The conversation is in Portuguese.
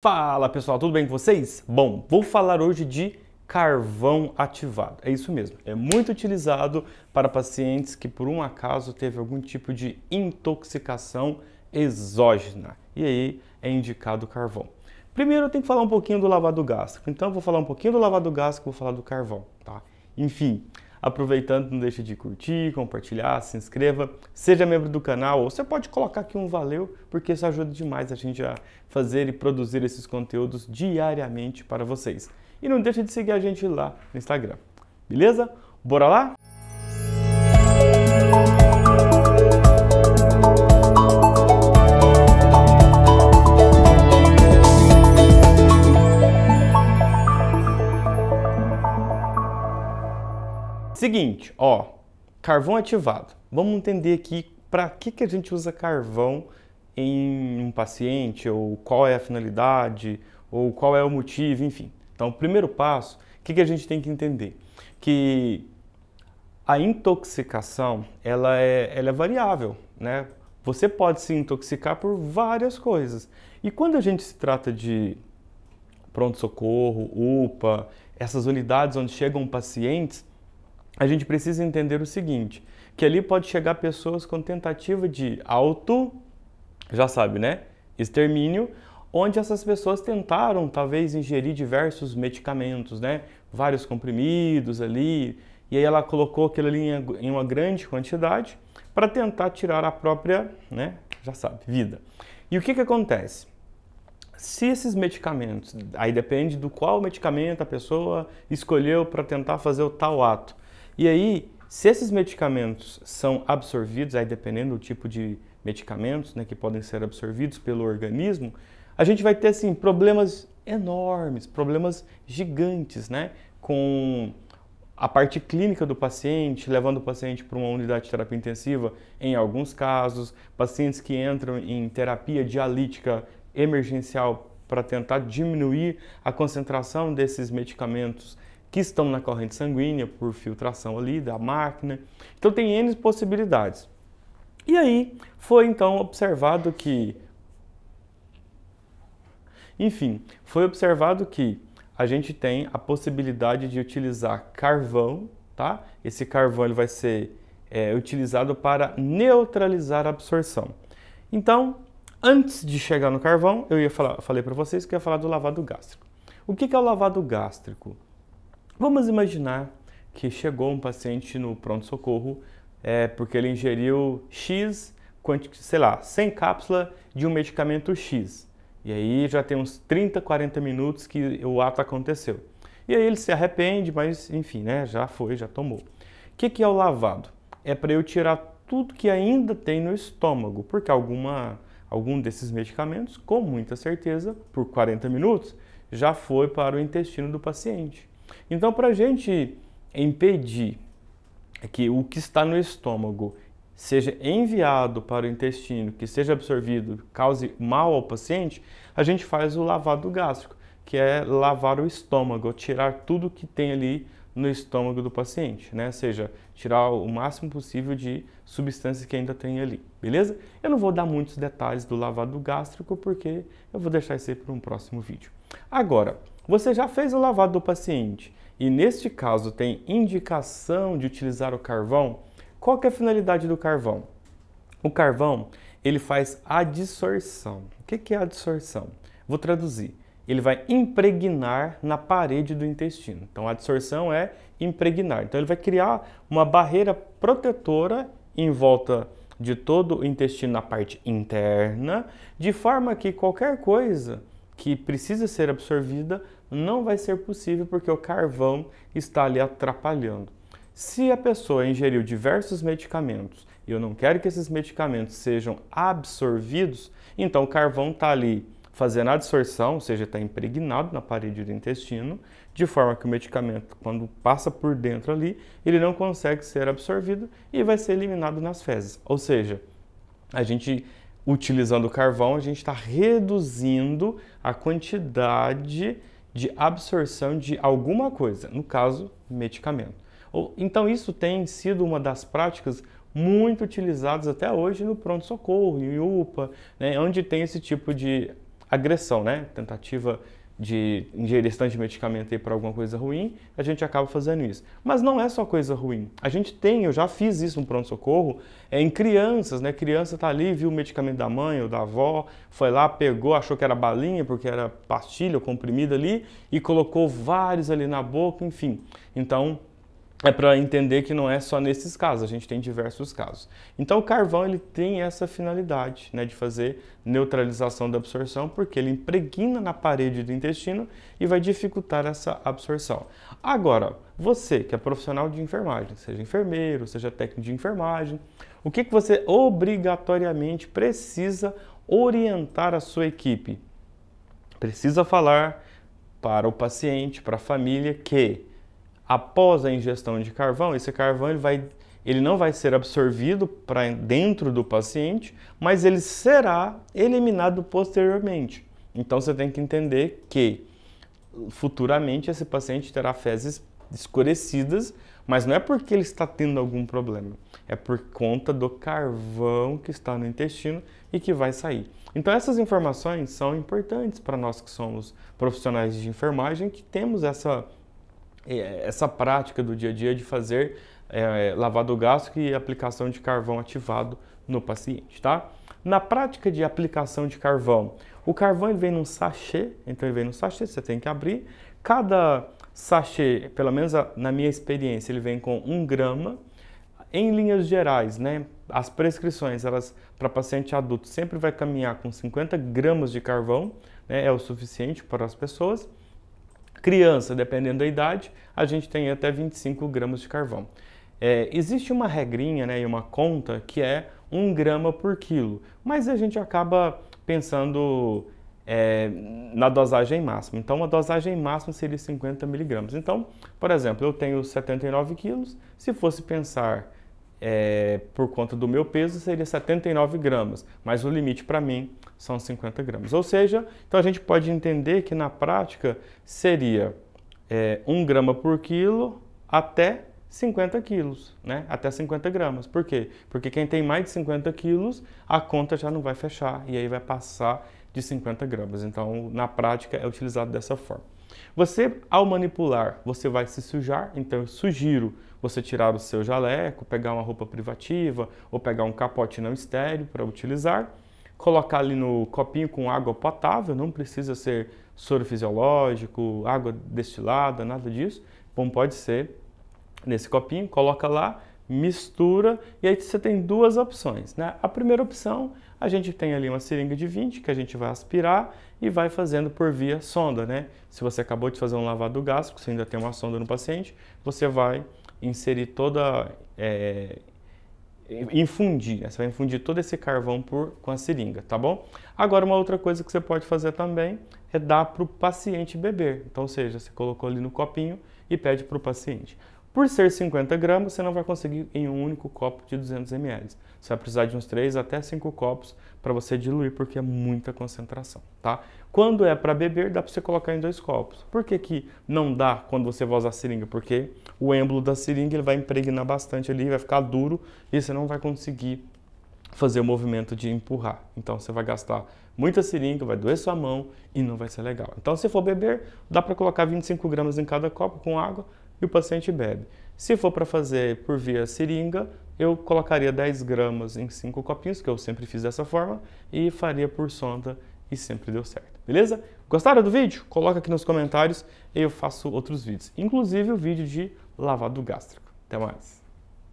Fala pessoal, tudo bem com vocês? Bom, vou falar hoje de carvão ativado. É isso mesmo, é muito utilizado para pacientes que por um acaso teve algum tipo de intoxicação exógena. E aí é indicado o carvão. Primeiro eu tenho que falar um pouquinho do lavado gástrico. Então eu vou falar um pouquinho do lavado gástrico, vou falar do carvão, tá? Enfim, Aproveitando, não deixe de curtir, compartilhar, se inscreva, seja membro do canal, ou você pode colocar aqui um valeu, porque isso ajuda demais a gente a fazer e produzir esses conteúdos diariamente para vocês. E não deixe de seguir a gente lá no Instagram. Beleza? Bora lá? Seguinte, ó, carvão ativado. Vamos entender aqui para que, que a gente usa carvão em um paciente, ou qual é a finalidade, ou qual é o motivo, enfim. Então, o primeiro passo, o que, que a gente tem que entender? Que a intoxicação, ela é, ela é variável, né? Você pode se intoxicar por várias coisas. E quando a gente se trata de pronto-socorro, UPA, essas unidades onde chegam pacientes, a gente precisa entender o seguinte, que ali pode chegar pessoas com tentativa de auto, já sabe, né? Extermínio, onde essas pessoas tentaram talvez ingerir diversos medicamentos, né? Vários comprimidos ali, e aí ela colocou aquilo ali em uma grande quantidade para tentar tirar a própria, né? Já sabe, vida. E o que que acontece? Se esses medicamentos, aí depende do qual medicamento a pessoa escolheu para tentar fazer o tal ato e aí, se esses medicamentos são absorvidos, aí dependendo do tipo de medicamentos né, que podem ser absorvidos pelo organismo, a gente vai ter assim, problemas enormes, problemas gigantes, né? Com a parte clínica do paciente, levando o paciente para uma unidade de terapia intensiva, em alguns casos, pacientes que entram em terapia dialítica emergencial para tentar diminuir a concentração desses medicamentos que estão na corrente sanguínea por filtração ali da máquina. Então tem N possibilidades. E aí foi então observado que enfim, foi observado que a gente tem a possibilidade de utilizar carvão, tá? Esse carvão ele vai ser é, utilizado para neutralizar a absorção. Então, antes de chegar no carvão, eu ia falar, falei para vocês que ia falar do lavado gástrico. O que, que é o lavado gástrico? Vamos imaginar que chegou um paciente no pronto-socorro é, porque ele ingeriu X, sei lá, 100 cápsulas de um medicamento X. E aí já tem uns 30, 40 minutos que o ato aconteceu. E aí ele se arrepende, mas enfim, né, já foi, já tomou. O que, que é o lavado? É para eu tirar tudo que ainda tem no estômago, porque alguma, algum desses medicamentos, com muita certeza, por 40 minutos, já foi para o intestino do paciente. Então, para a gente impedir que o que está no estômago seja enviado para o intestino, que seja absorvido, cause mal ao paciente, a gente faz o lavado gástrico, que é lavar o estômago, tirar tudo que tem ali no estômago do paciente, né? Ou seja, tirar o máximo possível de substâncias que ainda tem ali beleza? Eu não vou dar muitos detalhes do lavado gástrico porque eu vou deixar isso aí para um próximo vídeo. Agora, você já fez o lavado do paciente e neste caso tem indicação de utilizar o carvão? Qual que é a finalidade do carvão? O carvão, ele faz adsorção. O que é adsorção? Vou traduzir. Ele vai impregnar na parede do intestino. Então, a adsorção é impregnar. Então, ele vai criar uma barreira protetora em volta de todo o intestino na parte interna, de forma que qualquer coisa que precisa ser absorvida não vai ser possível porque o carvão está ali atrapalhando. Se a pessoa ingeriu diversos medicamentos e eu não quero que esses medicamentos sejam absorvidos, então o carvão está ali fazendo a absorção, ou seja, está impregnado na parede do intestino, de forma que o medicamento, quando passa por dentro ali, ele não consegue ser absorvido e vai ser eliminado nas fezes. Ou seja, a gente utilizando o carvão, a gente está reduzindo a quantidade de absorção de alguma coisa, no caso, medicamento. Então, isso tem sido uma das práticas muito utilizadas até hoje no pronto-socorro, em UPA, né, onde tem esse tipo de agressão, né, tentativa de de ingerir de medicamento aí para alguma coisa ruim, a gente acaba fazendo isso. Mas não é só coisa ruim. A gente tem, eu já fiz isso no pronto-socorro, é, em crianças, né? Criança tá ali, viu o medicamento da mãe ou da avó, foi lá, pegou, achou que era balinha, porque era pastilha ou comprimida ali, e colocou vários ali na boca, enfim. Então, é para entender que não é só nesses casos, a gente tem diversos casos. Então o carvão ele tem essa finalidade né, de fazer neutralização da absorção, porque ele impregna na parede do intestino e vai dificultar essa absorção. Agora, você que é profissional de enfermagem, seja enfermeiro, seja técnico de enfermagem, o que, que você obrigatoriamente precisa orientar a sua equipe? Precisa falar para o paciente, para a família, que após a ingestão de carvão, esse carvão ele vai, ele não vai ser absorvido para dentro do paciente, mas ele será eliminado posteriormente. Então você tem que entender que futuramente esse paciente terá fezes escurecidas, mas não é porque ele está tendo algum problema, é por conta do carvão que está no intestino e que vai sair. Então essas informações são importantes para nós que somos profissionais de enfermagem que temos essa é, essa prática do dia a dia de fazer é, lavado gástrico e aplicação de carvão ativado no paciente, tá? Na prática de aplicação de carvão, o carvão vem num sachê, então ele vem num sachê, você tem que abrir. Cada sachê, pelo menos na minha experiência, ele vem com um grama. Em linhas gerais, né, as prescrições elas para paciente adulto sempre vai caminhar com 50 gramas de carvão, né, é o suficiente para as pessoas. Criança, dependendo da idade, a gente tem até 25 gramas de carvão. É, existe uma regrinha né, e uma conta que é 1 grama por quilo, mas a gente acaba pensando é, na dosagem máxima. Então, a dosagem máxima seria 50 miligramas. Então, por exemplo, eu tenho 79 quilos, se fosse pensar é, por conta do meu peso, seria 79 gramas, mas o limite para mim são 50 gramas. Ou seja, então a gente pode entender que na prática seria é, 1 grama por quilo até 50 quilos, né? Até 50 gramas. Por quê? Porque quem tem mais de 50 quilos, a conta já não vai fechar e aí vai passar de 50 gramas. Então, na prática, é utilizado dessa forma. Você, ao manipular, você vai se sujar, então eu sugiro você tirar o seu jaleco, pegar uma roupa privativa ou pegar um capote não estéreo para utilizar colocar ali no copinho com água potável, não precisa ser soro fisiológico, água destilada, nada disso. Bom, pode ser nesse copinho, coloca lá, mistura e aí você tem duas opções, né? A primeira opção, a gente tem ali uma seringa de 20 que a gente vai aspirar e vai fazendo por via sonda, né? Se você acabou de fazer um lavado gástrico, você ainda tem uma sonda no paciente, você vai inserir toda é, infundir, né? você vai infundir todo esse carvão por, com a seringa, tá bom? Agora, uma outra coisa que você pode fazer também é dar para o paciente beber. Então, ou seja, você colocou ali no copinho e pede para o paciente. Por ser 50 gramas, você não vai conseguir em um único copo de 200 ml. Você vai precisar de uns 3 até 5 copos para você diluir, porque é muita concentração, tá? Quando é para beber, dá para você colocar em dois copos. Por que, que não dá quando você vai usar a seringa? Porque o êmbolo da seringa ele vai impregnar bastante ali, vai ficar duro e você não vai conseguir fazer o movimento de empurrar. Então você vai gastar muita seringa, vai doer sua mão e não vai ser legal. Então se for beber, dá para colocar 25 gramas em cada copo com água, e o paciente bebe. Se for para fazer por via seringa, eu colocaria 10 gramas em 5 copinhos, que eu sempre fiz dessa forma, e faria por sonda e sempre deu certo, beleza? Gostaram do vídeo? Coloca aqui nos comentários e eu faço outros vídeos, inclusive o vídeo de lavado gástrico. Até mais!